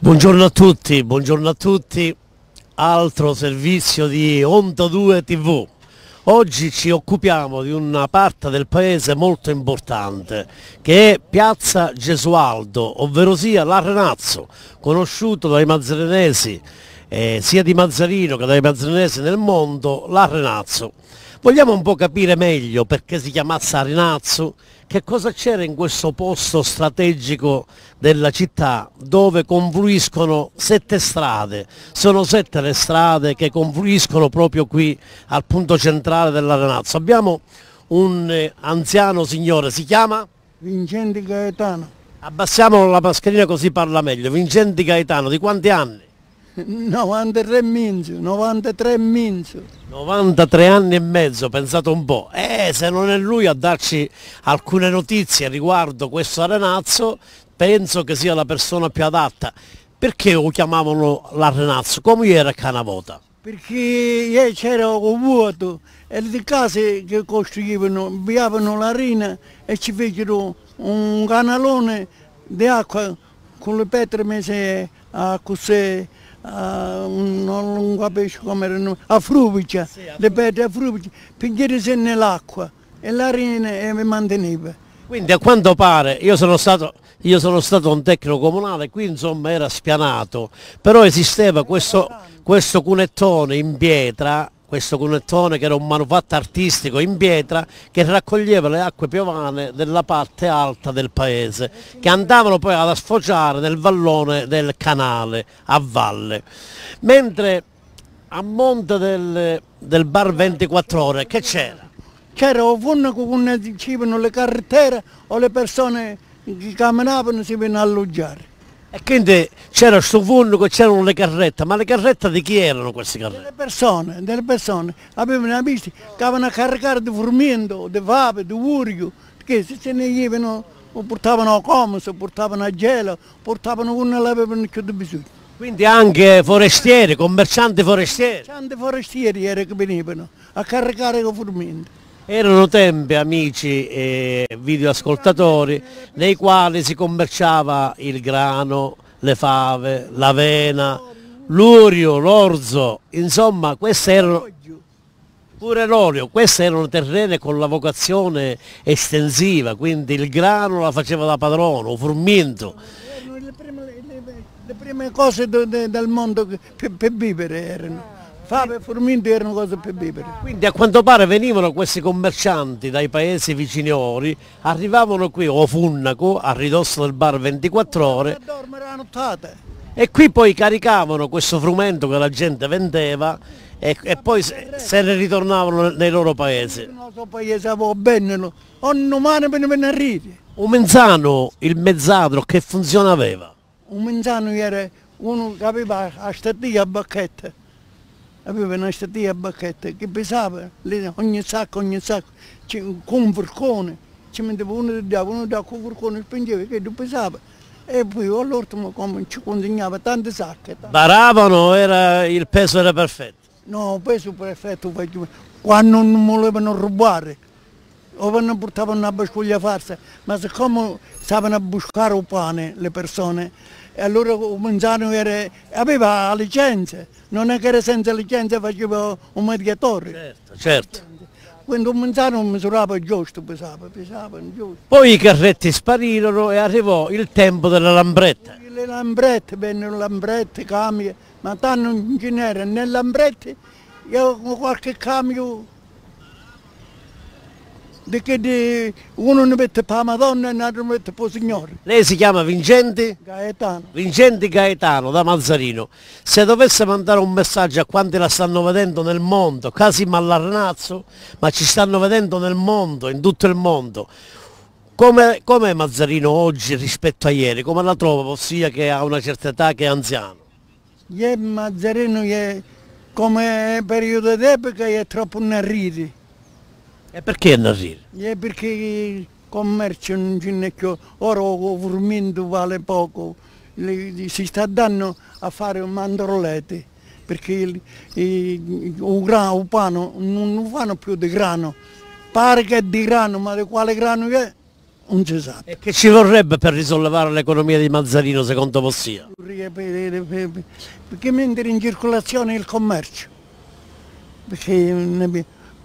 Buongiorno a tutti, buongiorno a tutti. Altro servizio di Onda 2 TV. Oggi ci occupiamo di una parte del paese molto importante che è Piazza Gesualdo, ovvero sia l'Arenazzo, conosciuto dai mazzarenesi eh, sia di Mazzarino che dei Mazzarinesi nel mondo, l'Arenazzo. Vogliamo un po' capire meglio perché si chiamasse Arenazzo, che cosa c'era in questo posto strategico della città dove confluiscono sette strade. Sono sette le strade che confluiscono proprio qui al punto centrale dell'Arenazzo. Abbiamo un eh, anziano signore, si chiama? Vincenti Gaetano. Abbassiamo la mascherina così parla meglio. Vincenti Gaetano, di quanti anni? 93 minzio, 93 minzio. 93 anni e mezzo, pensate un po'. Eh, se non è lui a darci alcune notizie riguardo questo arenazzo, penso che sia la persona più adatta. Perché lo chiamavano l'arenazzo? Come era Canavota? Perché c'era un vuoto e le case che costruivano, avviavano la rina e ci fecero un canalone di acqua con le pietre messe a costruire Ah, mm, non, non capisco come erano, a Frubicia, sì, a ripeto, a Frubicia, pigliare nell'acqua e l'arena e mi manteneva. Quindi a quanto pare, io sono stato, io sono stato un tecnico comunale, qui insomma era spianato, però esisteva questo, questo cunettone in pietra questo cunettone che era un manufatto artistico in pietra che raccoglieva le acque piovane della parte alta del paese che andavano poi ad sfociare nel vallone del canale a valle mentre a monte del, del bar 24 ore che c'era? c'era ovunque come dicevano le carrettere o le persone che camminavano si venivano a alloggiare e quindi c'era questo fondo che c'erano le carrette, ma le carrette di chi erano queste carrette? Delle persone, delle persone. Avevano amici che avevano a caricare di frumento, di vape, di urio, che se ne ievano, portavano a comoso, portavano a gelo, portavano uno e avevano più di bisogno. Quindi anche forestieri, commercianti forestieri? Commercianti forestieri erano che venivano a caricare con frumento. Erano tempi, amici e videoascoltatori, nei quali si commerciava il grano, le fave, l'avena, l'urio, l'orzo, insomma queste erano pure l'olio, queste erano terrene con la vocazione estensiva, quindi il grano la faceva da padrono, furmento. Le prime, cose del mondo per, per vivere erano fa per formentare una cosa per bere. Quindi a quanto pare venivano questi commercianti dai paesi vicini Ori, arrivavano qui o Funnaco, a ridosso del bar 24 ore. E qui poi caricavano questo frumento che la gente vendeva e, e poi se, se, ne ritornavano nei loro paesi. Il nostro paese va bene, ogni mano per ne arrivi. Un mezzano, il mezzadro, che funzione aveva? Un mezzano era uno che aveva a stadia a bacchette, aveva una statia a bacchetta che pesava ogni sacco, ogni sacco, con un furcone, ci metteva uno di dava, uno di dava con un forcone, spingeva che non pesava. E poi all'ultimo come ci consegnava tante sacche. Baravano, era, il peso era perfetto? No, il peso perfetto, quando non volevano rubare o ovvero portavano una bascuglia farsa, ma siccome stavano a buscare il pane le persone, e allora Manzano era, aveva licenze, non è che era senza licenze faceva un mediatore. Certo, certo. Quando Manzano misurava giusto, pesava, pesava giusto. Poi i carretti sparirono e arrivò il tempo della lambretta. Le lambrette, vennero lambrette, camion, ma tanto non ce n'era né lambrette, io con qualche camion di che di uno ne mette per la Madonna e un altro ne mette per il Signore. Lei si chiama Vincente? Gaetano. Vincente Gaetano da Mazzarino. Se dovesse mandare un messaggio a quanti la stanno vedendo nel mondo, quasi Mallarnazzo, ma ci stanno vedendo nel mondo, in tutto il mondo, come, come è Mazzarino oggi rispetto a ieri? Come la trova, ossia che ha una certa età, che è anziano? Ieri Mazzarino è come periodo d'epoca è troppo narriti e perché Nasir? E perché il commercio non c'è neanche il vermento vale poco, si sta dando a fare mandorlette, perché il, il, il, grano, il pane non fanno più di grano, pare che è di grano, ma di quale grano è? Non si sa. E che ci vorrebbe per risollevare l'economia di Mazzarino secondo Possia? Perché mentre in circolazione il commercio, perché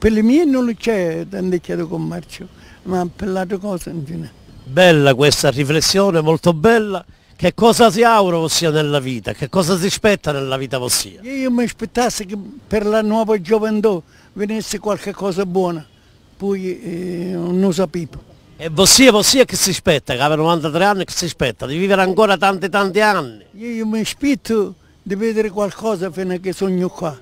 per le mie non c'è tantecchiato commercio, ma per le altre cose non c'è. Bella questa riflessione, molto bella. Che cosa si augura ossia nella vita? Che cosa si aspetta nella vita ossia? Io mi aspettassi che per la nuova gioventù venisse qualche cosa buona, poi eh, non lo sapevo. E Vossia, Vossia che si aspetta, che aveva 93 anni che si aspetta, di vivere ancora tanti tanti anni. Io mi aspetto di vedere qualcosa fino a che sogno qua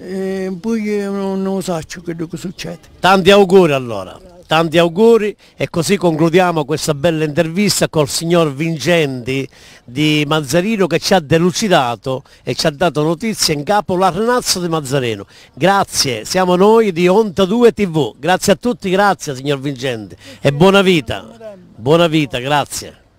e ehm, poi eh, non, non lo saccio quello che succede. Tanti auguri allora, tanti auguri e così concludiamo questa bella intervista col signor Vincenti di Mazzarino che ci ha delucidato e ci ha dato notizie in capo l'Arnazzo di Mazzarino. Grazie, siamo noi di Onta 2 TV. Grazie a tutti, grazie signor Vincenti e buona vita. Buona vita, grazie.